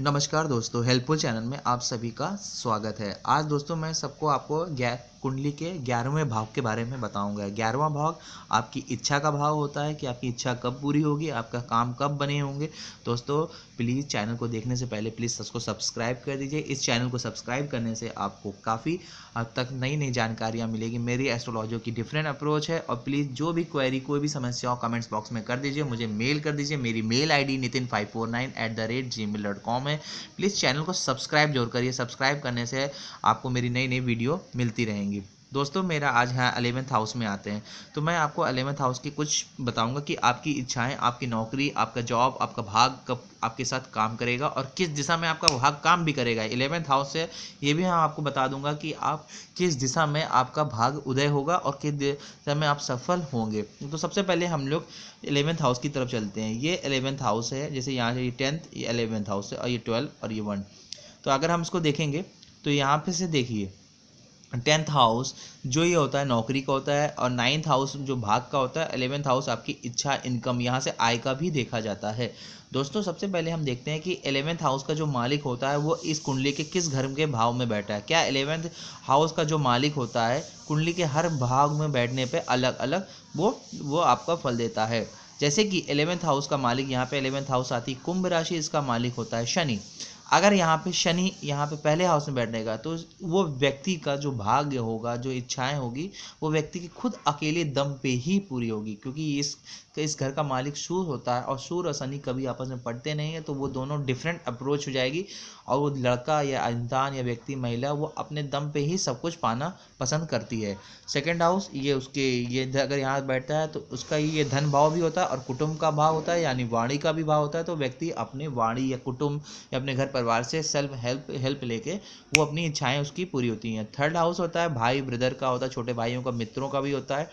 नमस्कार दोस्तों helpful channel में आप सभी का स्वागत है आज दोस्तों मैं सबको आपको गैस कुंडली के ग्यारहवें भाव के बारे में बताऊंगा ग्यारहवा भाव आपकी इच्छा का भाव होता है कि आपकी इच्छा कब पूरी होगी आपका काम कब बने होंगे दोस्तों प्लीज़ चैनल को देखने से पहले प्लीज़ सबको सब्सक्राइब कर दीजिए इस चैनल को सब्सक्राइब करने से आपको काफ़ी हद तक नई नई जानकारियाँ मिलेगी मेरी एस्ट्रोलॉजी की डिफरेंट अप्रोच है और प्लीज़ जो भी क्वेरी कोई भी समस्या हो कमेंट्स बॉक्स में कर दीजिए मुझे मेल कर दीजिए मेरी mail I D Nitin five four nine eight the rate gmail dot com है प्लीज़ चैनल को सब्सक्राइब जरूर करिए सब्सक्राइब करने से आपको मेरी नई नई वीडियो मिलती रहेंगी दोस्तों मेरा आज है अलेवेंथ हाउस में आते हैं तो मैं आपको अलेवेंथ हाउस की कुछ बताऊंगा कि आपकी इच्छाएं आपकी नौकरी आपका जॉब आपका भाग कब आपके साथ काम करेगा और किस दिशा में आपका भाग काम भी करेगा इलेवेंथ हाउस से ये भी हम आपको बता दूंगा कि आप किस दिशा में आपका भाग उदय होगा और किस दिशा में आप सफल होंगे तो सबसे पहले हम लोग एलेवेंथ हाउस की तरफ चलते हैं ये एलेवेंथ हाउस है जैसे यहाँ से ये टेंथ ये एलेवेंथ हाउस है और ये ट्वेल्व और ये वन तो अगर हम इसको देखेंगे तो यहाँ पे से देखिए टेंथ हाउस जो ये होता है नौकरी का होता है और नाइन्थ हाउस जो भाग का होता है एलेवेंथ हाउस आपकी इच्छा इनकम यहाँ से आय का भी देखा जाता है दोस्तों सबसे पहले हम देखते हैं कि एलेवेंथ हाउस का जो मालिक होता है वो इस कुंडली के किस घर के भाव में बैठा है क्या एलेवेंथ हाउस का जो मालिक होता है कुंडली के हर भाग में बैठने पर अलग अलग वो वो आपका फल देता है जैसे कि एलेवेंथ हाउस का मालिक यहाँ पे एलेवेंथ हाउस आती कुंभ राशि इसका मालिक होता है शनि अगर यहाँ पे शनि यहाँ पे पहले हाउस में बैठने का तो वो व्यक्ति का जो भाग्य होगा जो इच्छाएं होगी वो व्यक्ति की खुद अकेले दम पे ही पूरी होगी क्योंकि इस इस घर का मालिक सूर होता है और सूर और शनि कभी आपस में पड़ते नहीं है तो वो दोनों डिफरेंट अप्रोच हो जाएगी और वो लड़का या इंसान या व्यक्ति महिला वो अपने दम पे ही सब कुछ पाना पसंद करती है सेकेंड हाउस ये उसके ये अगर यहाँ बैठता है तो उसका ये धन भाव भी होता है और कुटुम्ब का भाव होता है यानी वाणी का भी भाव होता है तो व्यक्ति अपने वाणी या कुटुम्ब या अपने घर परिवार से सेल्फ हेल्प हेल्प लेके वो अपनी इच्छाएं उसकी पूरी होती हैं थर्ड हाउस होता है भाई ब्रदर का होता है छोटे भाइयों का मित्रों का भी होता है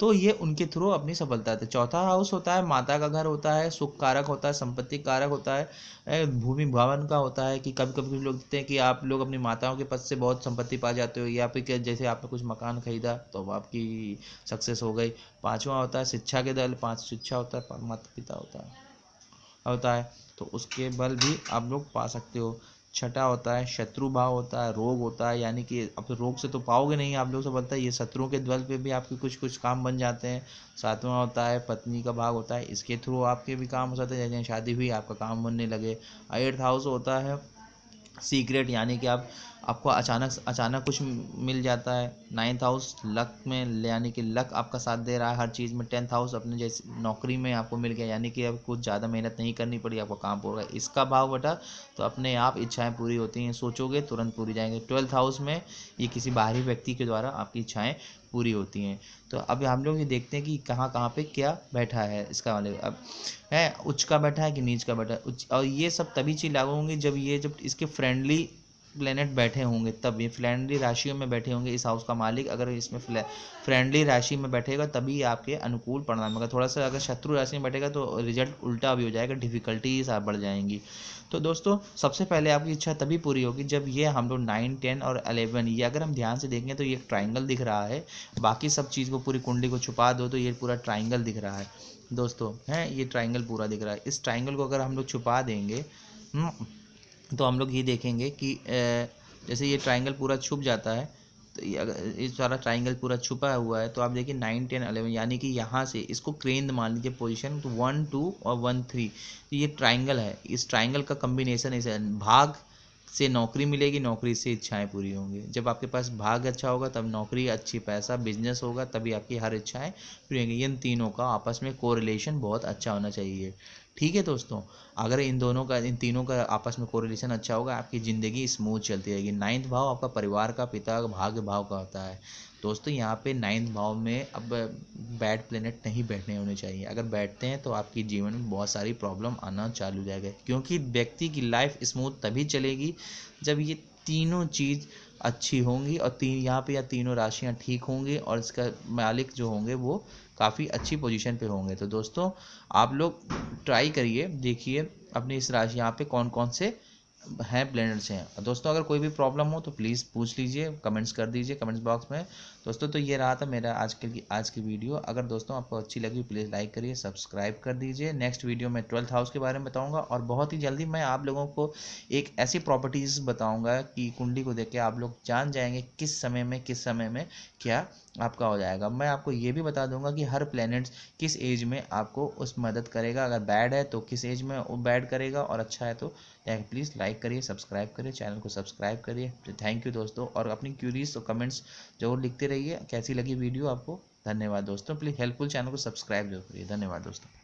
तो ये उनके थ्रू अपनी सफलता है चौथा हाउस होता है माता का घर होता है सुख कारक होता है संपत्ति कारक होता है भूमि भवन का होता है कि कभी कभी कुछ लोग देखते हैं कि आप लोग अपनी माताओं के पद से बहुत संपत्ति पा जाते हो या फिर जैसे आपने कुछ मकान खरीदा तो आपकी सक्सेस हो गई पाँचवा होता है शिक्षा के दल पाँच शिक्षा होता है माता पिता होता है होता है तो उसके बल भी आप लोग पा सकते हो छठा होता है शत्रु भाव होता है रोग होता है यानी कि अब तो रोग से तो पाओगे नहीं आप लोग से बोलता है ये शत्रुओं के द्वल पे भी आपके कुछ कुछ काम बन जाते हैं सातवां होता है पत्नी का भाग होता है इसके थ्रू आपके भी काम हो जाते हैं जैसे शादी हुई आपका काम बनने लगे एट्थ हाउस होता है सीक्रेट यानी कि आप आपको अचानक अचानक कुछ मिल जाता है नाइन्थ हाउस लक में यानी कि लक आपका साथ दे रहा है हर चीज़ में टेंथ हाउस अपने जैसे नौकरी में आपको मिल गया यानी कि अब कुछ ज़्यादा मेहनत नहीं करनी पड़ी आपको काम पूरा इसका भाव बटा तो अपने आप इच्छाएं पूरी होती हैं सोचोगे तुरंत पूरी जाएंगे ट्वेल्थ हाउस में ये किसी बाहरी व्यक्ति के द्वारा आपकी इच्छाएँ पूरी होती हैं तो अब हम लोग ये देखते हैं कि कहाँ कहाँ पे क्या बैठा है इसका वाले अब है उच्च का बैठा है कि नीच का बैठा है उच्च और ये सब तभी चीज़ लागू होंगी जब ये जब इसके फ्रेंडली प्लेनेट बैठे होंगे तभी फ्रेंडली राशियों में बैठे होंगे इस हाउस का मालिक अगर इसमें फ्रेंडली राशि में बैठेगा तभी आपके अनुकूल परिणाम होगा थोड़ा सा अगर शत्रु राशि में बैठेगा तो रिजल्ट उल्टा भी हो जाएगा डिफिकल्टीज आप बढ़ जाएंगी तो दोस्तों सबसे पहले आपकी इच्छा तभी पूरी होगी जब ये हम लोग नाइन टेन और अलेवन ये अगर हम ध्यान से देखेंगे तो ये ट्राइंगल दिख रहा है बाकी सब चीज़ को पूरी कुंडली को छुपा दो तो ये पूरा ट्राइंगल दिख रहा है दोस्तों हैं ये ट्राइंगल पूरा दिख रहा है इस ट्राइंगल को अगर हम लोग छुपा देंगे हम्म, तो हम लोग ये देखेंगे कि जैसे ये ट्राइंगल पूरा छुप जाता है तो ये सारा ट्राइंगल पूरा छुपा हुआ है तो आप देखिए नाइन टेन अलेवन यानी कि यहाँ से इसको क्रेन मान लीजिए पोजीशन तो वन टू और वन थ्री तो ये ट्राइंगल है इस ट्राइंगल का कम्बिनेशन ऐसे भाग से नौकरी मिलेगी नौकरी से इच्छाएं पूरी होंगी जब आपके पास भाग अच्छा होगा तब नौकरी अच्छी पैसा बिजनेस होगा तभी आपकी हर इच्छाएं पूरी होंगी इन तीनों का आपस में कोरिलेशन बहुत अच्छा होना चाहिए ठीक है दोस्तों अगर इन दोनों का इन तीनों का आपस में कोरिलेशन अच्छा होगा आपकी ज़िंदगी स्मूथ चलती रहेगी नाइन्थ भाव आपका परिवार का पिता भाग्य भाव का होता है दोस्तों यहाँ पे नाइन्थ भाव में अब बैड प्लेनेट नहीं बैठने होने चाहिए अगर बैठते हैं तो आपकी जीवन में बहुत सारी प्रॉब्लम आना चालू हो जाएगा क्योंकि व्यक्ति की लाइफ स्मूथ तभी चलेगी जब ये तीनों चीज़ अच्छी होंगी और तीन यहाँ पे या तीनों राशियाँ ठीक होंगी और इसका मालिक जो होंगे वो काफ़ी अच्छी पोजीशन पे होंगे तो दोस्तों आप लोग ट्राई करिए देखिए अपनी इस राशि यहाँ पे कौन कौन से हैं प्लेनेट से हैं दोस्तों अगर कोई भी प्रॉब्लम हो तो प्लीज़ पूछ लीजिए कमेंट्स कर दीजिए कमेंट्स बॉक्स में दोस्तों तो ये रहा था मेरा आज की आज की वीडियो अगर दोस्तों आपको अच्छी लगी प्लीज़ लाइक करिए सब्सक्राइब कर दीजिए नेक्स्ट वीडियो में ट्वेल्थ हाउस के बारे में बताऊँगा और बहुत ही जल्दी मैं आप लोगों को एक ऐसी प्रॉपर्टीज़ बताऊँगा कि कुंडली को देख के आप लोग जान जाएंगे किस समय में किस समय में क्या आपका हो जाएगा मैं आपको ये भी बता दूंगा कि हर प्लैनेट्स किस एज में आपको उस मदद करेगा अगर बैड है तो किस एज में वो बैड करेगा और अच्छा है तो प्लीज़ लाइक करिए सब्सक्राइब करिए चैनल को सब्सक्राइब करिए थैंक तो यू दोस्तों और अपनी क्यूरीज और कमेंट्स जरूर लिखते रहिए कैसी लगी वीडियो आपको धन्यवाद दोस्तों प्लीज़ हेल्पफुल चैनल को सब्सक्राइब जरूर करिए धन्यवाद दोस्तों